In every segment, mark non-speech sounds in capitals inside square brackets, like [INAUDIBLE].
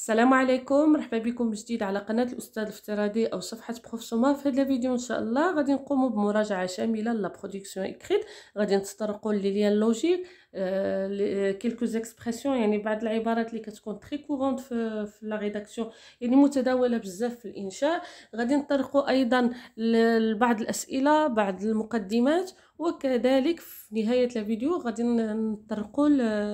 السلام عليكم مرحبا بكم جديد على قناه الاستاذ الافتراضي او صفحه بروف سوما في هذا الفيديو ان شاء الله غادي نقوم بمراجعه شامله لا برودكسيون اكريت غادي نتطرقوا لليان لوجيك آه كيلكو زيكسبرسيون آه، يعني بعض العبارات اللي كتكون تري كورونت في, في لا ريداكسيون يعني متداوله بزاف في الانشاء غادي نطرقوا ايضا لبعض الاسئله بعض المقدمات وكذلك في نهاية الفيديو غادي نطرقوا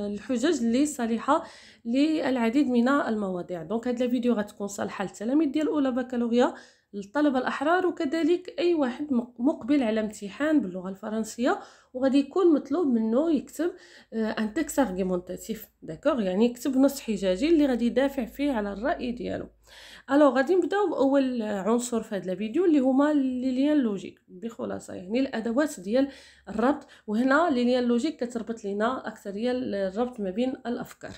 الحجج اللي صالحة للعديد من المواضيع دونك هاد الفيديو غتكون صالحة للتلاميذ ديال أولى بكالوريا للطلبة الأحرار وكذلك أي واحد مقبل على امتحان باللغة الفرنسية وغادي يكون مطلوب منه يكتب ان تيكس ارغيمونتاتيف داكوغ يعني يكتب نص حجاجي اللي غادي يدافع فيه على الرأي ديالو ألوغ غادي نبداو بأول عنصر في هاد الفيديو اللي هما لي ليان لوجيك بخلاصه يعني الادوات ديال الربط وهنا لينيا لوجيك كتربط لينا ديال الربط ما بين الافكار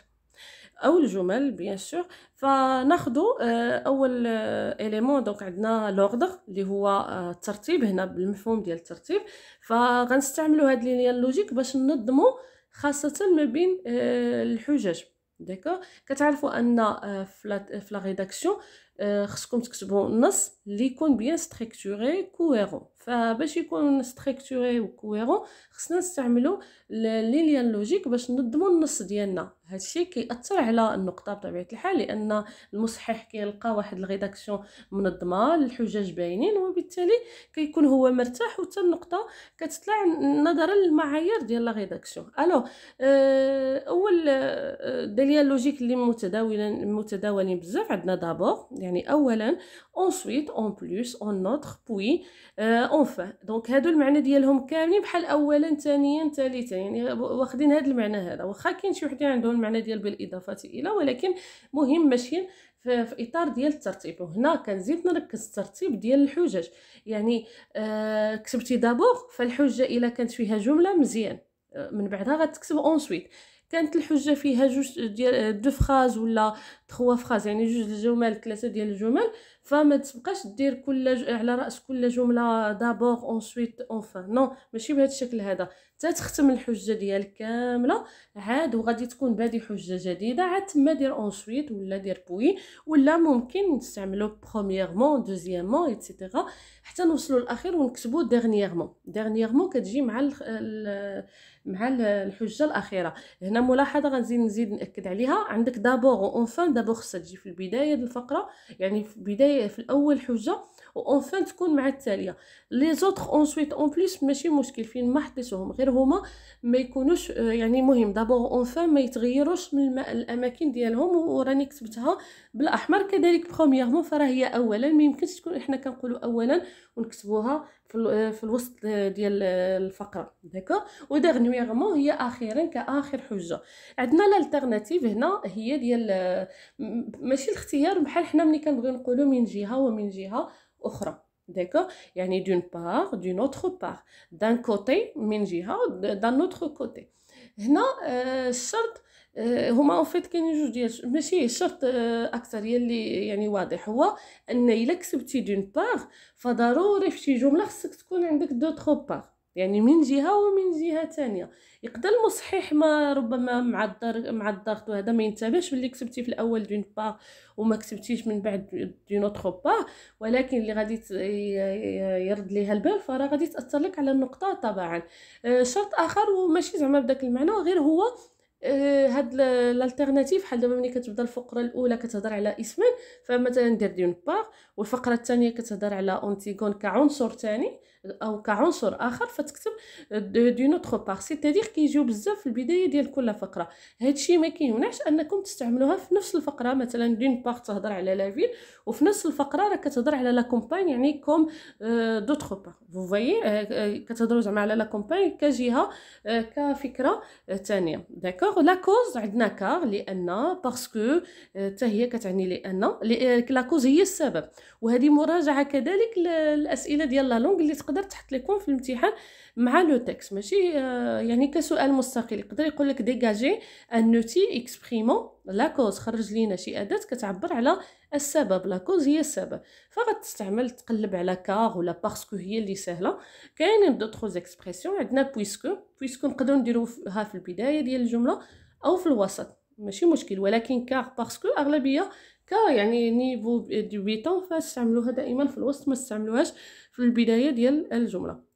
او الجمل بيان سور فناخذوا آه، اول آه، اليمون دونك عندنا لوردر اللي هو آه، الترتيب هنا بالمفهوم ديال الترتيب فغنستعملوا هاد لينيا لوجيك باش ننظموا خاصه ما بين الحجج ديكور كتعرفوا ان في لا ريداكسيون خصكم تكتبوا النص اللي يكون بيان ستركتوري كويرون فباش يكون ستركتوري وكويرون خصنا نستعملوا ليان لوجيك باش ننظموا النص ديالنا هادشي كيأثر على النقطه بطبيعه الحال لان المصحح كيلقى واحد الريداكسيون منظمه الحجج باينين وبالتالي كيكون هو مرتاح وحتى النقطه كتطلع نظرا للمعايير ديال لا ريداكسيون الو اول ديال لوجيك اللي متداولين متداولين بزاف عندنا دابور يعني اولا ensuite en plus en بوي puis euh، enfin دونك هادو المعنى ديالهم كاملين بحال اولا ثانيا ثالثا يعني واخدين هاد المعنى هذا واخا كاين شي وحدين عندهم المعنى ديال بالاضافه الى ولكن مهم ماشيين في اطار ديال الترتيب وهنا كنزيد نركز الترتيب ديال الحجج يعني آه كتبتي دابور فالحجه الا كانت فيها جمله مزيان آه، من بعدها غتكتب اونسويت كانت الحجه فيها جوج ديال دو فراز ولا تخوا فراز يعني جوج الجمل ثلاثه ديال الجمل فما تبقاش دير كل ج... على راس كل جمله دابور اونسويت اونفا نو ماشي بهذا الشكل هذا حتى تختم الحجه ديالك كامله عاد وغادي تكون بادي حجه جديده عاد تما دير اونسويت ولا دير بوي ولا ممكن نستعملو برومييرمون دوزيامون ايتترا حتى نوصلوا للاخير ونكتبوا ديرنييرمون ديرنييرمون كتجي مع ال مع الحجه الاخيره هنا ملاحظه غنزيد نزيد ناكد عليها عندك دابور اونفان دابور خصها تجي في البدايه ديال الفقره يعني في البدايه في الاول حجه وانفان تكون مع التاليه لي زوتر اونسويت اون بليس ماشي مشكل فين ما حطيتهم غير هما ما يكونوش آه، يعني مهم دابور اونفان ما يتغيروش من الاماكن ديالهم وراني كتبتها بالاحمر كذلك بروميرمون فراه هي اولا ما يمكنش تكون حنا كنقولوا اولا ونكتبوها في آه، الوسط آه، ديال الفقره داكو ودغنيغمون هي اخيرا كاخر حجه عندنا لالتيرناتيف هنا هي ديال ماشي الاختيار بحال حنا ملي كنبغيو نقولوا من جهه ومن جهه اخرى داكور يعني دون بار دون اوتر بار دان كوتي من جهه دان اوتر كوتي هنا آه، الشرط آه، هما اون فيت كاينين جوج ديال ماشي الشرط آه، اكثر يلي يعني واضح هو ان الا كسبتي دون بار فضروري في شي جمله خصك تكون عندك دو تخو بار يعني من جهه ومن جهه ثانيه يقدر المصحح ما ربما مع الضغط مع الضغط وهذا ما ينتبهش باللي كتبتي في الاول دون با وما كتبتيش من بعد دون اوتر با ولكن اللي غادي يرد ليها البال فراه غادي تاثر لك على النقطه طبعا آه، شرط اخر وماشي زعما بداك المعنى غير هو آه، هاد الالتيرناتيف بحال دابا ملي كتبدا الفقره الاولى كتهضر على اسم فمثلا دير دون با والفقره الثانيه كتهضر على اونتيغون كعنصر ثاني او كعنصر اخر فتكتب دي نوتخ بار سيتادير كيجيو بزاف في البدايه ديال كل فقره هادشي ما كيمنعش انكم تستعملوها في نفس الفقره مثلا دون بار تهضر على لا فيل وفي نفس الفقره راه كتهضر على لا كومباين يعني كوم دوتر بار فو فوي كتهضروا زعما على لا كومباين كجهه آه، كفكره ثانيه داكوغ لا كوز عندنا كار لان باسكو آه، حتى هي كتعني لان لا آه، كوز هي السبب وهذه مراجعه كذلك الاسئله ديال لا لونغ اللي تقدر تقدر تحط لكم في الامتحان مع لو تكست ماشي آه، يعني كسؤال مستقل يقدر يقول لك ديجاجي ان نوتي اكسبريمون لا كوز خرج لينا شي اداه كتعبر على السبب لا كوز هي السبب فغتستعمل تقلب على كار ولا باسكو هي اللي سهله كاينين دوطخ اكسبرسيون عندنا بويسكو بويسكو نقدروا نديروها في البدايه ديال الجمله او في الوسط ماشي مشكل ولكن كار باسكو اغلبيه كا يعني نيفو دي بيتون فاستعملوها دائما في الوسط ما استعملوهاش في البدايه ديال الجمله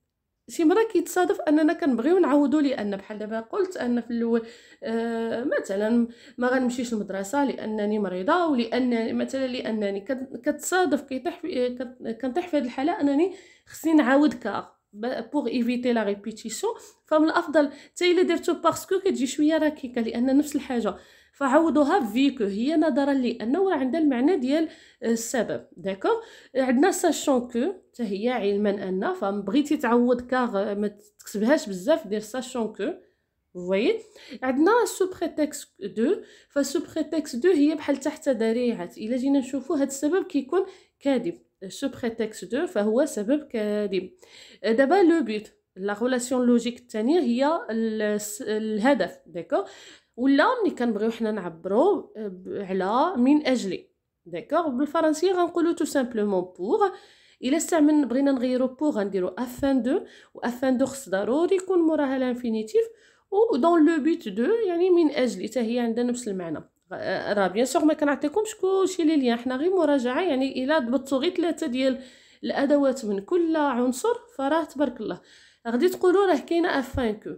شي مره كيتصادف اننا كنبغيو نعوضو لان بحال دابا قلت ان في الاول آه مثلا ما غنمشيش للمدرسه لانني مريضه ولان مثلا لانني كتصادف كيطيح كنطيح في هذه الحاله انني خصني نعاود كا بوغ ايفيتي لا ريبيتيسيون فمن الافضل حتى الا درتو باسكو كتجي شويه ركيكه لان نفس الحاجه فعوضوها فيكو هي نظرا لان راه عندها المعنى ديال آه، السبب داكوغ عندنا ساشون كو حتى هي علما ان فبغيتي تعوض كاغ ما تكتبهاش بزاف دير ساشون كو فوي عندنا سو بريتيكس دو فسو بريتيكس دو هي بحال تحت ذريعه الا جينا نشوفو هذا السبب كيكون كاذب سو بريتيكس دو فهو سبب كاذب آه، دابا لو بيت لا غولاسيون لوجيك الثانيه هي الهدف داكو ولا ملي كنبغيو حنا نعبرو على من اجلي داكوغ بالفرنسيه غنقولو تو سامبلومون بوغ الا استعملنا بغينا نغيرو بوغ غنديرو افان دو وافان دو خص ضروري يكون موراها لانفينيتيف و دون لو بيت دو يعني من اجلي حتى هي عندها نفس المعنى آه، راه بيان سور ما كنعطيكمش كلشي لي ليان حنا غير مراجعه يعني الا ضبطتو غير ثلاثه ديال الادوات من كل عنصر فراه تبارك الله غادي تقولوا راه كاينه افان كو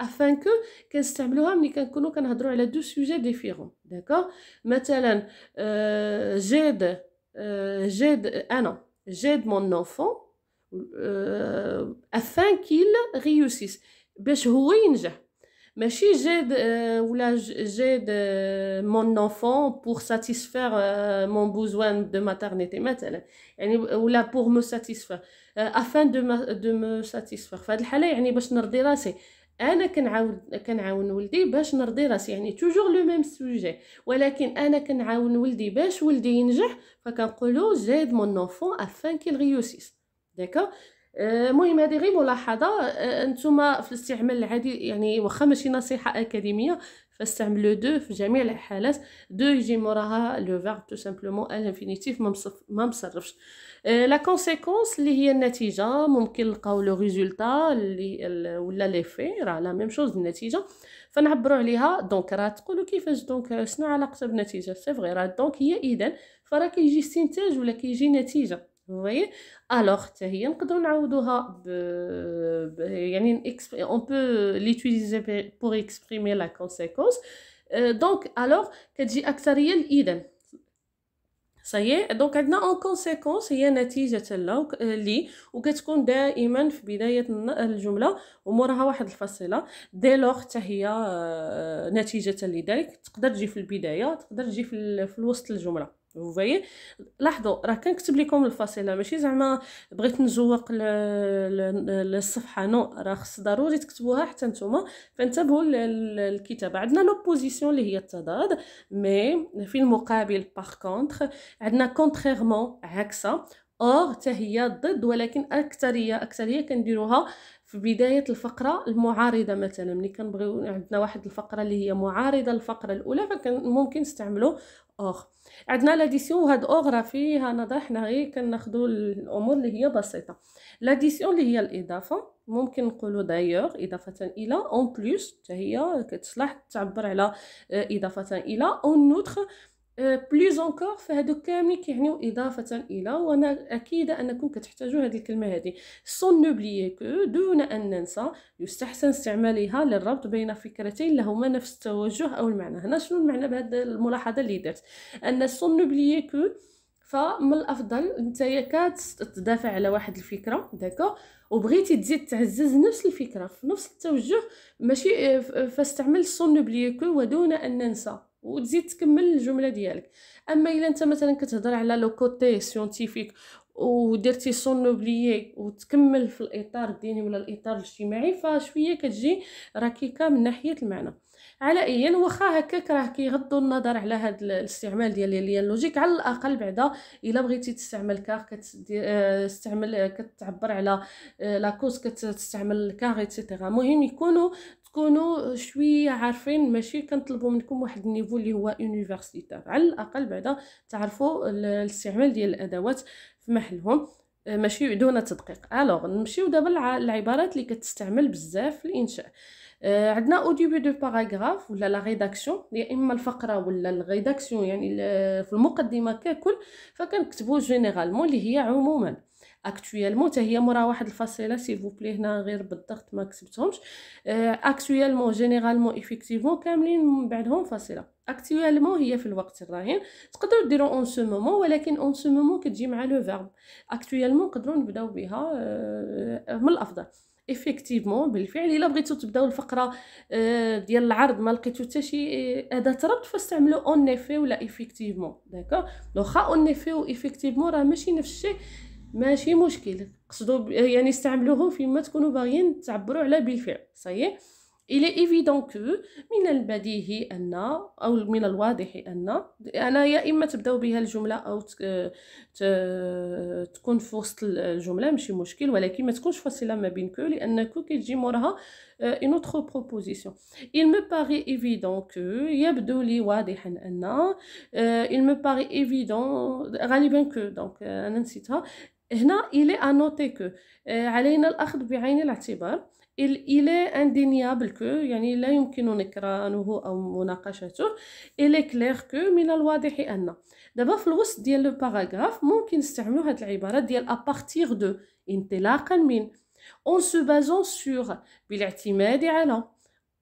افان كو كنستعملوها ملي كنكونوا كنهضروا على دو سوجي ديفيرون داكوغ مثلا جيد جيد انا جيد مون انفون افان كيل ريوسيس باش هو ينجح ماشي جيد ولا جيد مون انفون بور ساتيسفير مون بوزوان دو ماترنيتي مثلا يعني ولا بور مو ساتيسفير افان دو دو مو ساتيسفير فهاد الحاله يعني باش نرضي راسي انا كنعاون كنعاون ولدي باش نرضي راسي يعني توجور لو ميم سوجي ولكن انا كنعاون ولدي باش ولدي ينجح فكنقولوا زيد مون نوفون افان كيل ريوسيس داكا المهم هذه غير ملاحظه آه، نتوما في الاستعمال العادي يعني واخا ماشي نصيحه اكاديميه لو دو في جميع الحالات دو يجي موراها لو فيرب تو سامبلومون الانفينيتيف ما مصرفش آه، لا كونسيكونس اللي هي النتيجه ممكن نلقاو لو ريزولتا اللي ولا لي في راه لا ميم شوز النتيجه فنعبروا عليها دونك راه تقولوا كيفاش دونك شنو علاقتها بالنتيجه سي فغي راه دونك هي اذا فراه كيجي استنتاج ولا كيجي نتيجه voyez حتى هي نقدروا نعوضوها يعني on peut l'utiliser pour exprimer la conséquence euh, donc alors كتجي اكثريه الاذن صايي دونك عندنا اون كونسيكونس هي نتيجه لا لي وكتكون دائما في بدايه الجمله وموراها واحد الفصيله دي لوغ حتى هي نتيجه لذلك تقدر تجي في البدايه تقدر تجي في, الوسط الجمله vous voyez لاحظوا راه كنكتب لكم الفصيله ماشي زعما بغيت نزوق للصفحه نو راه خص ضروري تكتبوها حتى نتوما فانتبهوا للكتابه عندنا لوبوزيسيون اللي هي التضاد مي في المقابل باغ كونتر عندنا كونتريرمون عكسه اور حتى هي ضد ولكن اكثريه اكثريه كنديروها في بدايه الفقره المعارضه مثلا ملي كنبغيو عندنا واحد الفقره اللي هي معارضه للفقره الاولى فكان ممكن نستعملو اوغ عندنا لاديسيون وهاد اوغ راه فيها نظر حنا غير كناخدو الامور اللي هي بسيطه لاديسيون اللي هي الاضافه ممكن نقولو دايوغ اضافه الى اون بليس حتى هي كتصلح تعبر على آه، اضافه الى اون نوتخ بليز اونكور فهادو كاملين كيعنيو اضافه الى وانا اكيده انكم كتحتاجوا هذه الكلمه هذه سون نوبليي كو دون ان ننسى يستحسن استعمالها للربط بين فكرتين لهما نفس التوجه او المعنى هنا شنو المعنى بهاد الملاحظه اللي درت ان سون نوبليي كو فمن الافضل نتايا كتدافع على واحد الفكره داكو وبغيتي تزيد تعزز نفس الفكره في نفس التوجه ماشي آه، فاستعمل سون نوبليي كو ودون ان ننسى وتزيد تكمل الجمله ديالك اما الا انت مثلا كتهضر على لو كوتي سيونتيفيك ودرتي سونوبليي وتكمل في الاطار الديني ولا الاطار الاجتماعي فشويه كتجي ركيكه من ناحيه المعنى على ايا واخا هكاك راه كيغضوا النظر على هذا الاستعمال ديال لي لوجيك على الاقل بعدا الا بغيتي تستعمل كار كتستعمل آه، كتعبر على آه، لاكوز كتستعمل كار ايتترا مهم يكونوا تكونوا آه، شويه عارفين ماشي كنطلبوا منكم واحد النيفو اللي هو يونيفرسيتير على الاقل بعدا تعرفوا الاستعمال ديال الادوات في محلهم آه، ماشي دون تدقيق الوغ نمشيو دابا العبارات اللي كتستعمل بزاف في الانشاء آه، عندنا او ديبي دو باراغراف ولا لا ريداكسيون يا اما الفقره ولا الريداكسيون يعني في المقدمه ككل فكنكتبوا جينيرالمون اللي هي عموما اكطويلمون حتى هي مورا واحد الفاصله سي فو بلي هنا غير بالضغط ما كتبتهمش اكطويلمون جينيرالمون ايفيكتيفمون كاملين من بعدهم فاصله اكطويلمون هي في الوقت الراهن تقدروا ديروا اون سو مومون ولكن اون سو مومون كتجي مع لو فيرب اكطويلمون نقدروا نبداو بها آه، من الافضل ايفيكتيفمون بالفعل الا بغيتو تبداو الفقره آه، ديال العرض ما لقيتو حتى شي آه، اداه ربط فاستعملوا اون افي ولا ايفيكتيفمون داكوغ لوخا اون افي و ايفيكتيفمون راه ماشي نفس الشيء ماشي مشكل قصدو يعني استعملوه فيما تكونوا باغيين تعبروا على بالفعل صحيح الى ايفيدون كو من البديهي أن أو من الواضح أن أنا يا إما تبداو بها الجملة أو تكون في وسط الجملة ماشي مشكل ولكن ما تكونش فاصلة ما بين كو لأن كو كتجي موراها اون اوتر بروبوزيسيون il me paraît évident que يبدو لي واضحا أن آه، il me paraît évident غالبا كو دونك آه، أنا نسيتها هنا إلي أنوتي آه، كو علينا الأخذ بعين الاعتبار إلي اندينيابل كو يعني لا يمكن نكرانه أو مناقشته إلي كلير كو من الواضح أن دابا في الوسط ديال لو باراغراف ممكن نستعملو هاد العبارة ديال أبارتيغ دو انطلاقا من أون سو بازون sur بالاعتماد على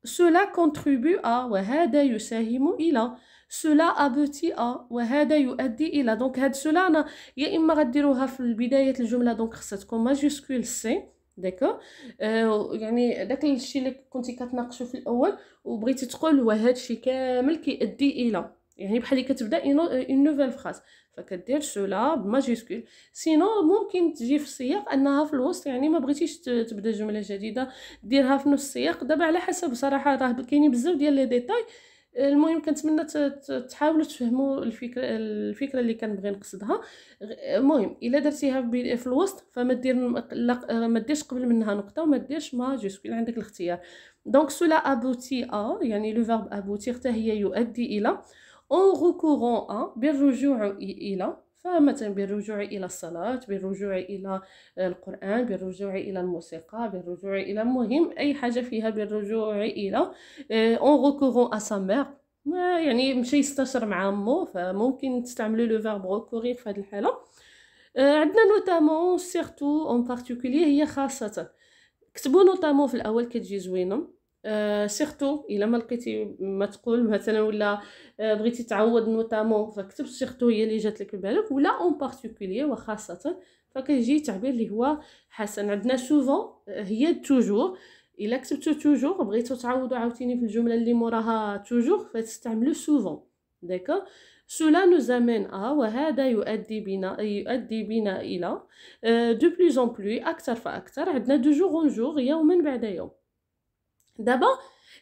سولا كونتريبيو أ وهذا يساهم إلى cela ابوتي ا وهذا يؤدي الى دونك هاد سلا انا يا اما غديروها في بدايه الجمله دونك خصها تكون ماجيسكول سي داكو آه يعني داك الشيء اللي كنتي كتناقشو في الاول وبغيتي تقول وهذا الشيء كامل كيؤدي الى يعني بحال اللي كتبدا اون نوفيل فراز فكدير سولا بماجيسكول سينو ممكن تجي في السياق انها في الوسط يعني ما بغيتيش تبدا جمله جديده ديرها في نص السياق دابا على حسب صراحه راه كاينين بزاف ديال لي ديتاي المهم كنتمنى تحاولوا تفهموا الفكره الفكره اللي كنبغي نقصدها المهم الا درتيها في الوسط فما دير آه، ما ديرش قبل منها نقطه وما ديرش ماجيسكول عندك الاختيار دونك سولا ابوتي ا يعني لو فيرب ابوتي حتى هي يؤدي الى اون ريكورون ا بالرجوع الى فمثلا بالرجوع الى الصلاه بالرجوع الى القران بالرجوع الى الموسيقى بالرجوع الى مهم اي حاجه فيها بالرجوع الى اون ريكورون ا سامير ما يعني مشى يستشر مع امه فممكن تستعملوا لو فيرب ريكورير في هذه الحاله آه، عندنا نوتامون سيرتو اون بارتيكولير هي خاصه كتبوا نوتامون في الاول كتجي زوينه آه، سيرتو الا ما لقيتي ما تقول مثلا ولا آه، بغيتي تعوض نوتامون فكتب سيرتو هي اللي جات لك في بالك ولا اون بارتيكولير وخاصه فكيجي تعبير اللي هو حسن عندنا سوفون آه، هي توجور الا كتبتو توجور بغيتو تعوضو عاوتاني في الجمله اللي موراها توجور فتستعملو سوفون داكا سولا نو زامين à وهذا يؤدي بنا يؤدي بنا الى دو بلوز اون بلو اكثر فاكثر عندنا دو جور اون جور يوما بعد يوم D'abord,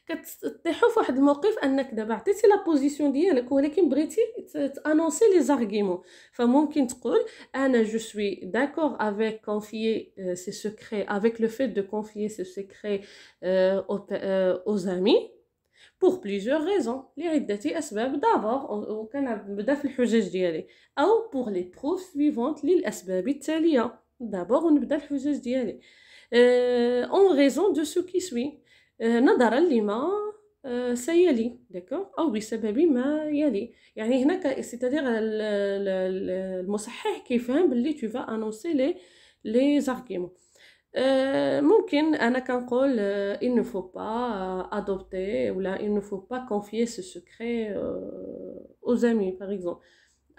quand tu te trouves dans un موقف en que tu as la position ديالك ولكن tu as voulu annoncer les arguments, tu peux dire que je suis d'accord avec confier ces euh, secrets avec le fait de confier ce secret euh, euh, aux amis pour plusieurs raisons, les عدة raisons, d'abord on commence dans les hujages ديالي ou pour les preuves suivantes les asbab التاليه. D'abord on commence les hujages ديالي en raison de ce qui suit آه، نظرا لما آه، سيلي داكوغ او بسبب ما يلي يعني هناك سيتادير المصحح كيفهم بلي تو فا انونسي لي لي زارغيمون ممكن انا كنقول آه، il ne faut pas adopter ولا il ne faut pas confier ce secret aux amis par exemple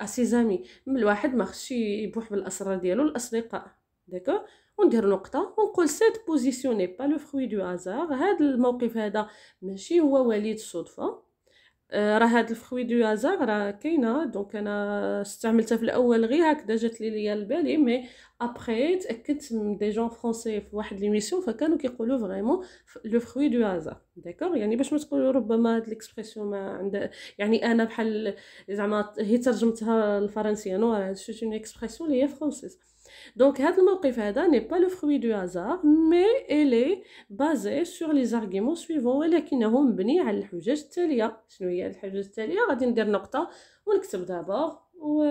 à ses amis الواحد ما خصش يبوح بالاسرار ديالو للاصدقاء داكوغ وندير نقطه ونقول سيت بوزيسيوني با لو فروي دو هازار هذا الموقف هذا ماشي هو وليد الصدفه آه، راه هاد الفخوي دو هازار راه كاينه دونك انا استعملتها في الاول غير هكذا جات لي ليا البالي مي ابخي تاكدت من دي جون فرونسي في واحد ليميسيون فكانوا كيقولوا فريمون لو فخوي دو هازار داكوغ يعني باش ما تقولوا ربما هاد ليكسبريسيون ما عندها يعني انا بحال زعما هي ترجمتها للفرنسيه نو راه هادشي اون اللي هي فرونسيز Donc, هذا الموقف هذا n'est pas le fruit du hasard, mais الي est basée sur les arguments suivants ولكنه مبني على الحجج التالية. شنو هي الحجج التالية؟ غادي ندير نقطة ونكتب دابا و...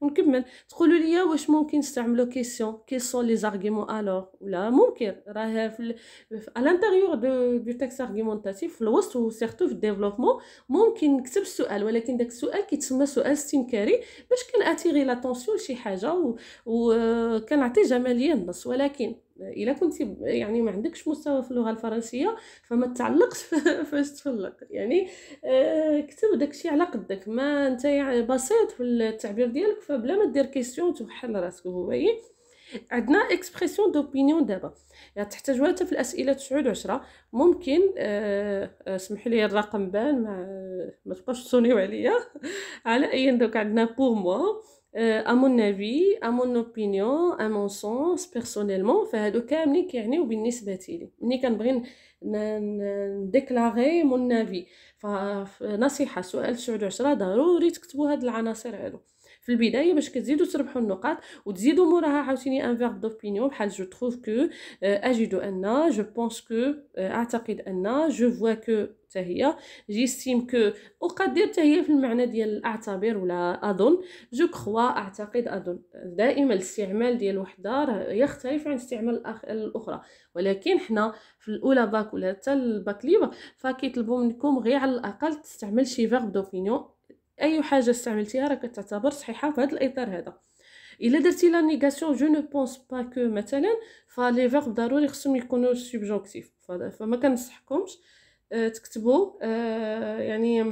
ونكمل تقولوا لي واش ممكن نستعملو كيسيون كي سون لي زارغيمون الوغ ولا ممكن راه في الانتيريور دو دو تيكست ارغيمونتاتيف في الوسط وسيرتو في الديفلوبمون ممكن نكتب السؤال ولكن داك السؤال كيتسمى سؤال استنكاري باش كناتيغي لاطونسيون لشي حاجه وكنعطي كنعطي جماليه النص ولكن الا كنتي يعني ما عندكش مستوى في اللغه الفرنسيه فما تعلقش [LAUGHS] فاش تفلق يعني آه، كتب داكشي على قدك ما انت يعني بسيط في التعبير ديالك فبلا ما دير كيسيون توحل راسك هوي عندنا اكسبريسيون دوبينيون دابا يعني تحتاجوها حتى في الاسئله 9 10 ممكن آه، سمحوا لي الرقم بان ما آه، ما تبقاش تصونيو عليا [LAUGHS] على اي دوك عندنا بور موا آه ا مون افي ا مون اوبينيون ا مون سونس فهادو كاملين كيعنيو بالنسبه لي ملي كنبغي نديكلاغي مون افي فنصيحه سؤال 9 10 ضروري تكتبوا هاد العناصر هادو في البدايه باش كتزيدوا تربحوا النقاط وتزيدوا موراها عاوتاني ان فيرب دوبينيون بحال جو تروف كو اجد ان جو بونس كو اعتقد ان جو فوا كو حتى هي جيستيم كو اقدر حتى هي في المعنى ديال اعتبر ولا اظن جو كخوا اعتقد اظن دائما الاستعمال ديال وحده راه يختلف عن استعمال الاخرى ولكن حنا في الاولى باك ولا حتى الباك ليبر فكيطلبوا منكم غير على الاقل تستعمل شي فيرب دوبينيون اي حاجه استعملتيها راك تعتبر صحيحه في هذا الاطار هذا الا درتي لا نيغاسيون جو نو بونس با كو مثلا فلي فيرب ضروري خصهم يكونوا سوبجونكتيف فما كنصحكمش آه، تكتبوا آه، يعني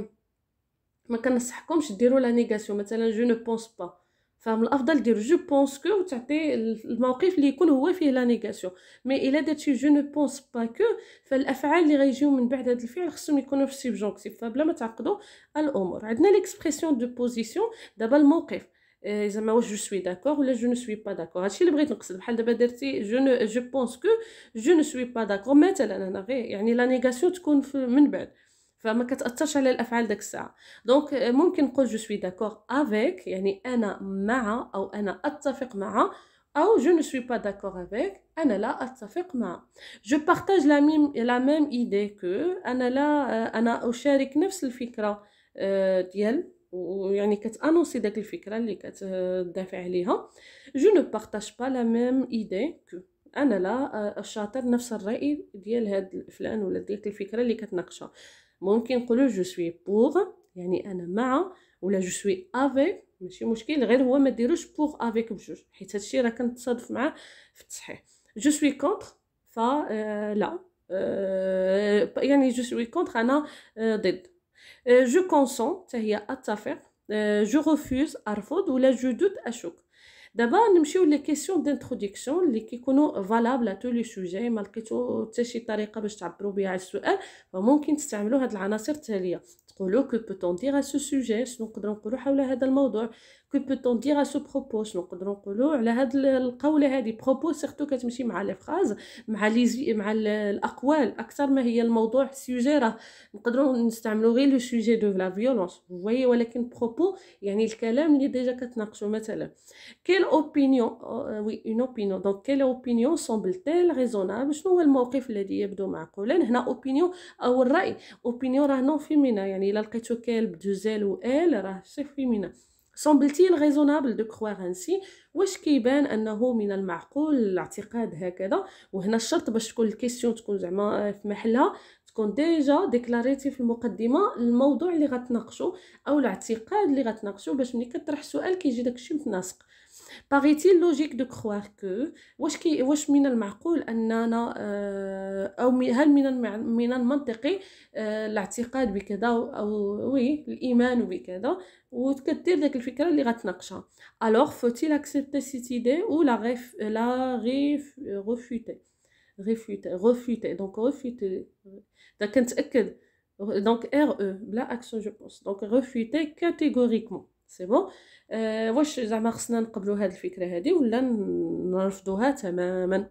ما كنصحكمش ديروا لا نيغاسيون مثلا جو نو بونس با فمن الافضل دير جو بونس كو وتعطي الموقف اللي يكون هو فيه لا نيغاسيون مي الا درتي جو نو بونس با كو فالافعال اللي غيجيو من بعد هذا الفعل خصهم يكونوا في السبجونكتيف فبلا ما تعقدوا الامور عندنا ليكسبرسيون دو بوزيسيون دابا الموقف زعما آه، واش جو سوي داكور ولا جو نو سوي با داكور هادشي اللي بغيت نقصد بحال دابا درتي جو نو جو بونس كو جو نو سوي با داكور مثلا هنا غير يعني لا نيغاسيون تكون من بعد فما كتاثرش على الافعال داك الساعه دونك ممكن نقول جو سوي داكور افيك يعني انا مع او انا اتفق مع او جو نو سوي با داكور افيك انا لا اتفق مع جو بارتاج لا ميم لا ميم ايدي كو انا لا انا اشارك نفس الفكره آه، ديال ويعني كتانونسي داك الفكره اللي كتدافع عليها جو نو بارتاج با لا ميم ايدي كو انا لا الشاطر آه، نفس الراي ديال هاد الفلان ولا ديك الفكره اللي كتناقشها ممكن نقولو جو سوي بور يعني انا مع ولا جو سوي افيك ماشي مشكل غير هو ما ديروش بوغ افيك بجوج حيت هادشي راه كنتصادف معاه في التصحيح جو سوي كونتر ف آه، لا آه، يعني جو سوي كونتر انا آه، ضد جو كونسون حتى هي اتفق جو ريفوز ارفض ولا جو دوت اشك دابا نمشيو لي كيسيون دانتروديكسيون اللي كيكونوا فالابل تو لي سوجي ما لقيتو حتى شي طريقه باش تعبروا بها على السؤال فممكن تستعملوا هاد العناصر التاليه تقولوا كو بوتون دير سو سوجي شنو نقدروا نقولوا حول هذا الموضوع كو بوتون دير ا سو بروبو شنو نقدروا نقولوا على هاد القوله هذه بروبو سيرتو كتمشي مع لي فراز مع لي مع الاقوال اكثر ما هي الموضوع سوجي راه نقدروا نستعملوا غير لو سوجي دو لا فيولونس فوي ولكن بروبو يعني الكلام اللي ديجا كتناقشوا مثلا كيل اوبينيون وي اون اوبينيون دونك كيل اوبينيون سومبل تيل ريزونابل شنو هو الموقف الذي يبدو معقولا هنا اوبينيون او الراي اوبينيون راه نون فيمينا يعني الا لقيتو كيل زيل و ال راه سي فيمينا سمبلتي غيزونابل دو كخواغ انسي واش كيبان انه من المعقول الاعتقاد هكذا وهنا الشرط باش تكون الكيسيون تكون زعما في محلها تكون ديجا ديكلاريتي في المقدمه الموضوع اللي غتناقشوا او الاعتقاد اللي غتناقشوا باش ملي كطرح سؤال كيجي داكشي متناسق باغيتي لوجيك دو كخوار كو واش كي واش من المعقول اننا آه، او هل من من المنطقي آه، الاعتقاد بكذا او وي الايمان بكذا وتكدير داك الفكره اللي غتناقشها الوغ فوتيل اكسبتي سيت ايدي او لا غيف لا غيف ريفوتي ريفوتي ريفوتي دونك ريفوتي دا كنتاكد دونك ار او بلا اكسون جو بونس دونك ريفوتي كاتيغوريكمون سي بون أه واش زعما خصنا نقبلوا هذه الفكره هذه ولا نرفضوها تماما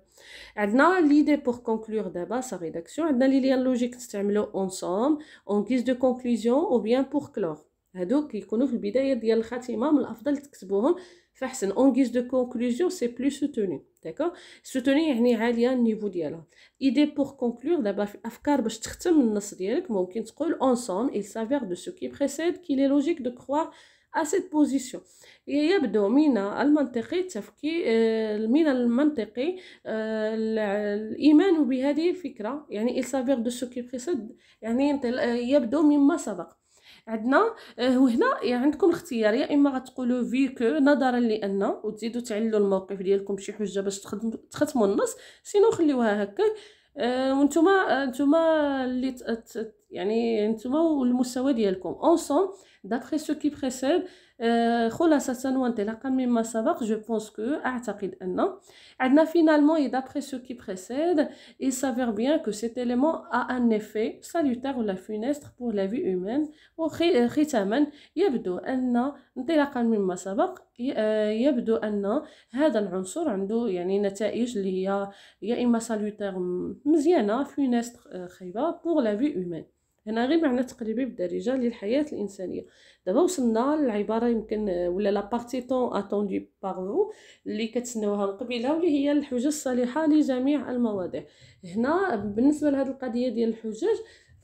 عندنا ليدي بور كونكلور دابا سا ريداكسيون عندنا لي ليان لوجيك نستعملو اونصوم اون كيز دو كونكلوزيون او بيان بور كلور هادوك كيكونوا في البدايه ديال الخاتمه من الافضل تكتبوهم فاحسن اون كيس دو كونكلوزيون سي بلو سوتوني داكو سوتوني يعني عاليه النيفو ديالها ايدي بور كونكلور دابا في الافكار باش تختم النص ديالك ممكن تقول اونسوم il s'avère de ce qui précède qu'il est logique de croire اسيت cette يبدو من المنطقي التفكير من المنطقي الإيمان بهذه الفكرة يعني il دو euh, euh, de ce qui يعني يبدو مما سبق عندنا وهنا عندكم اختيار يا اما غتقولوا فيكو نظرا لان وتزيدوا تعلوا الموقف ديالكم شي حجه باش تختموا النص سينو خليوها هكا وانتم انتم اللي يعني انتم والمستوى ديالكم اونصوم d'après ce qui précède euh, خلاصة وانطلاقا مما سبق جو بونس كو اعتقد ان عندنا فينالمون اي دابري سو كي بريسيد اي سافير بيان كو سيت اليمون ا ان افي سالوتير ولا فينيستر بور لا في اومين وختاما يبدو ان انطلاقا مما سبق euh، يبدو ان هذا العنصر عنده يعني نتائج اللي هي يا اما سالوتير مزيانه فينيستر euh، خايبه بور لا في اومين هنا غير معنى تقريبي بالدارجه للحياه الانسانيه دابا وصلنا للعباره يمكن ولا لا بارتي طون اتوندي بارو اللي كتسناوها من قبيله واللي هي الحجج الصالحه لجميع المواضيع هنا بالنسبه لهذه القضيه ديال الحجج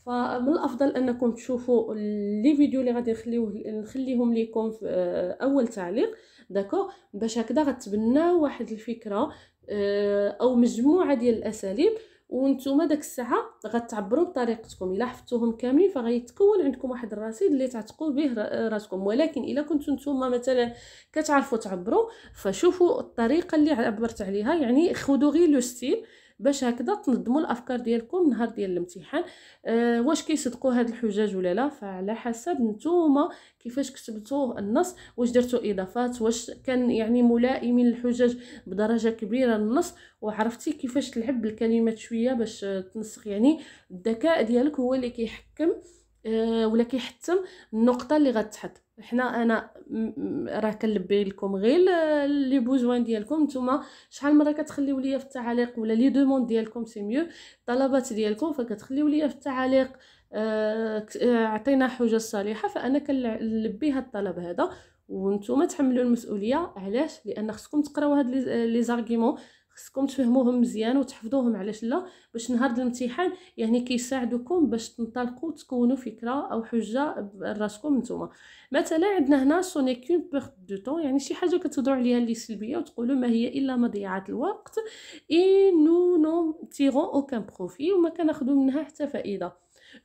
فمن الافضل انكم تشوفوا لي فيديو اللي غادي نخليوه نخليهم ليكم في آه، اول تعليق داكو باش هكذا غتبناو واحد الفكره آه، او مجموعه ديال الاساليب وانتم داك الساعه غتعبروا بطريقتكم الا حفظتوهم كاملين فغيتكون عندكم واحد الرصيد اللي تعتقوا به آه، راسكم ولكن الا كنتو نتوما مثلا كتعرفوا تعبروا فشوفوا الطريقه اللي عبرت عليها يعني خذوا غير لو ستيل باش هكذا تنظموا الافكار ديالكم نهار ديال الامتحان أه واش كيصدقوا هاد الحجاج ولا لا فعلى حسب نتوما كيفاش كتبتوا النص واش درتوا اضافات واش كان يعني ملائمين للحجاج بدرجه كبيره النص وعرفتي كيفاش تلعب بالكلمات شويه باش تنسخ يعني الذكاء ديالك هو اللي كيحكم أه ولا كيحتم النقطه اللي غتحط حنا انا راه كنلبي لكم غير لي بوزوان ديالكم نتوما شحال مره كتخليو ليا في التعاليق ولا لي دوموند ديالكم سي ميو الطلبات ديالكم فكتخليو ليا في التعاليق آه، آه، عطينا حجه صالحه فانا كنلبي هذا الطلب هذا وانتم تحملوا المسؤوليه علاش لان خصكم تقراو هاد لي آه، زارغيمون خصكم تفهموهم مزيان وتحفظوهم علاش لا باش نهار الامتحان يعني كيساعدوكم باش تنطلقوا تكونوا فكره او حجه براسكم نتوما مثلا عندنا هنا سوني كون بيغ دو طون يعني شي حاجه كتهضروا عليها اللي سلبيه وتقولوا ما هي الا مضيعه الوقت اي نو نو تيرون اوكان بروفي وما كناخذوا منها حتى فائده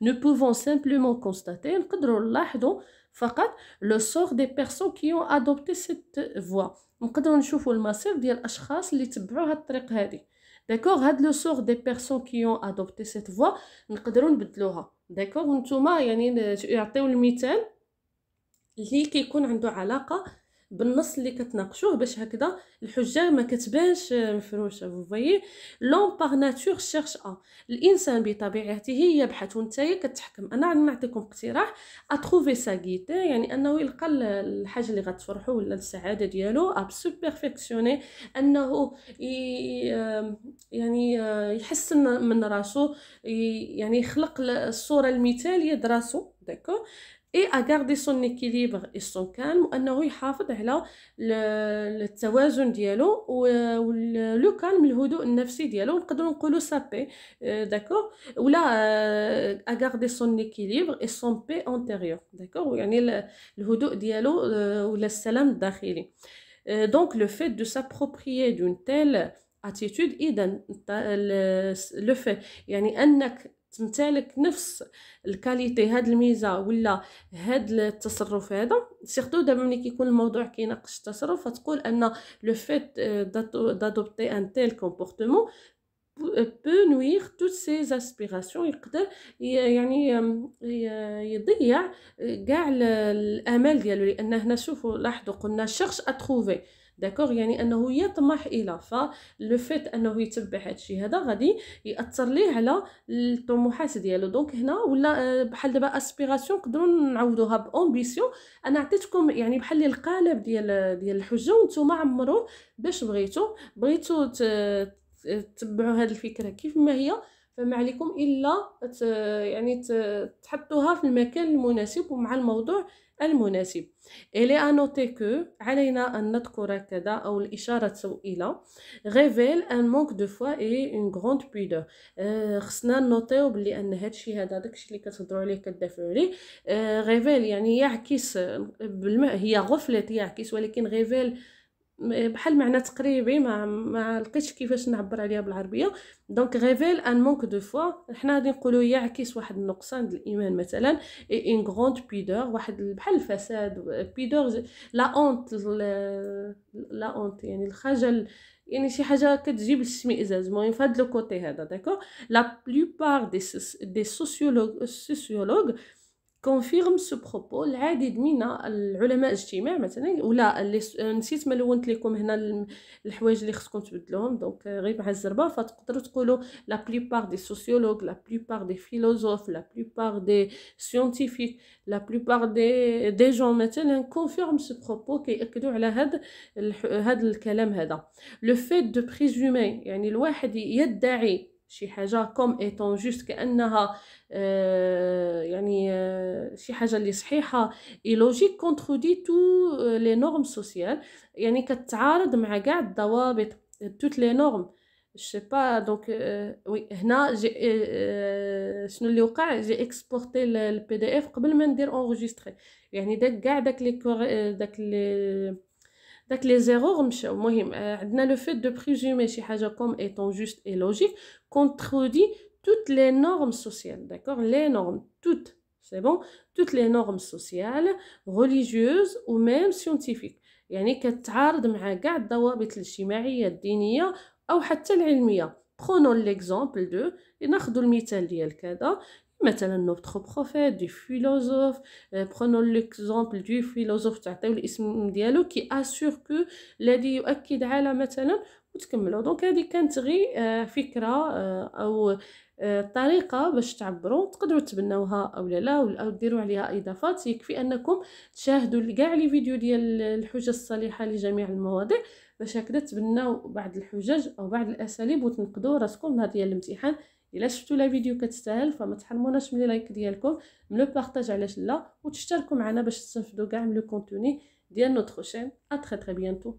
بوفون سامبلومون كونستاتي نقدروا نلاحظوا فقط لو sort دي بيرسون كي اون ادوبتي سيت فوا نقدروا نشوفوا المصير ديال الاشخاص اللي تبعوا هاد الطريق هادي داكوغ هاد لو سوغ دي بيرسون كي اون ادوبتي سيت فوا نقدروا نبدلوها داكوغ نتوما يعني يعطيو المثال اللي كيكون عنده علاقه بالنص اللي كتناقشوه باش هكذا الحجه ما كتبانش آه، مفروشه فوفوي لون باغ ناتور شيرش ا الانسان بطبيعته يبحث وانت كتحكم انا نعطيكم اقتراح اتروفي سا يعني انه يلقى الحاجه اللي غتفرحو ولا السعاده ديالو اب سوبرفيكسيوني انه يعني آه، يحسن من راسو يعني يخلق الصوره المثاليه دراسو داكو اي اغاردي سون اكيليبر اي سون كالم انه يحافظ على التوازن ديالو ولو كالم الهدوء النفسي ديالو نقدروا نقولوا سابي داكور ولا اغاردي سون اكيليبر اي سون بي انتيريور داكور يعني الهدوء ديالو ولا السلام الداخلي دونك لو فيت دو سابروبريي دون تيل اتيتود اذا لو فيت يعني انك تمتلك نفس الكاليتي هاد الميزه ولا هاد التصرف هذا سيرتو دابا ملي كيكون الموضوع كيناقش التصرف فتقول ان لو فيت دادوبتي ان تيل كومبورتمون بو نوير توت سي اسبيراسيون يقدر يعني يضيع كاع الامال ديالو لان هنا شوفوا لاحظوا قلنا شخص اتروفي داكوغ يعني انه يطمح الى فلو فيت انه يتبع هادشي هذا غادي ياثر ليه على الطموحات ديالو دونك هنا ولا آه، بحال دابا اسبيراسيون نقدروا نعوضوها بامبيسيون انا عطيتكم يعني بحال القالب ديال ديال الحجه وانتم عمروه باش بغيتو بغيتو تتبعوا هذه الفكره كيف ما هي فما عليكم الا يعني تحطوها في المكان المناسب ومع الموضوع المناسب الي انوتي كو علينا ان نذكر كذا او الاشاره الى غيفيل ان مونك دو فوا اي اون غروند بودور خصنا نوطيو بلي ان هادشي هذا داكشي اللي كتهضروا عليه كدافعوا عليه غيفيل euh، يعني يعكس بالماء هي غفلت يعكس ولكن غيفيل بحال معنى تقريبي ما ما لقيتش كيفاش نعبر عليها بالعربيه دونك ريفيل ان مونك دو فوا حنا غادي نقولوا يعكس واحد النقصان ديال الايمان مثلا اي ان غروند بيدور واحد بحال الفساد بيدور لا اونت لا اونت يعني الخجل يعني شي حاجه كتجيب الشمئزاز المهم فهاد لو كوتي هذا داكو لا بلوبار دي سوسيولوج سوسيولوج كونفيرم سو بروبو العديد من العلماء الاجتماع مثلا ولا نسيت ما لونت لكم هنا الحوايج اللي خصكم تبدلوهم دونك غير مع الزربه فتقدروا تقولوا لا بليبار دي سوسيولوج لا بليبار دي فيلوزوف لا بليبار دي سيونتيفيك لا بليبار دي دي جون مثلا كونفيرم سو بروبو كياكدوا على هاد هاد الكلام هذا لو فيت دو بريزومي يعني الواحد يدعي شي حاجه كوم ايتون جوست كانها آه، يعني آه، شي حاجه اللي صحيحه اي لوجيك كونترودي تو آه، لي نورم سوسيال يعني كتعارض مع كاع الضوابط توت لي نورم je با دونك وي هنا جي شنو اللي وقع جي اكسبورتي البي دي اف قبل ما ندير enregistrer يعني داك كاع داك لي داك لي داك لي زيرور مشاو المهم عندنا لو فيت دو بريزومي شي حاجه كوم ايتون جوست اي لوجيك كونترودي توت لي نورم سوسيال داكور لي نورم توت سي بون توت لي نورم سوسيال ريليجيوز و ميم سيونتيفيك يعني كتعارض مع كاع الضوابط الاجتماعيه الدينيه او حتى العلميه برونون ليكزامبل دو ناخذ المثال ديال كذا مثلا نوتخ بروفيت دي فيلوزوف برونو ليكزومبل دي فيلوزوف تعطيو الاسم ديالو كي اسور كو الذي يؤكد على مثلا وتكملوا دونك هذه كانت غير آه، فكره آه، او آه، طريقه باش تعبروا تقدروا تبناوها او لا لا او ديروا عليها اضافات يكفي انكم تشاهدوا كاع لي فيديو ديال الحجج الصالحه لجميع المواضيع باش هكذا تبناو بعض الحجج او بعض الاساليب وتنقدوا راسكم نهار ديال الامتحان الا شفتوا لا فيديو كتستاهل فما تحرموناش من لايك ديالكم من لو بارطاج علاش لا وتشتركوا معنا باش تستافدوا كاع من لو كونتوني ديال نوتخ شين ا تري تري بيانتو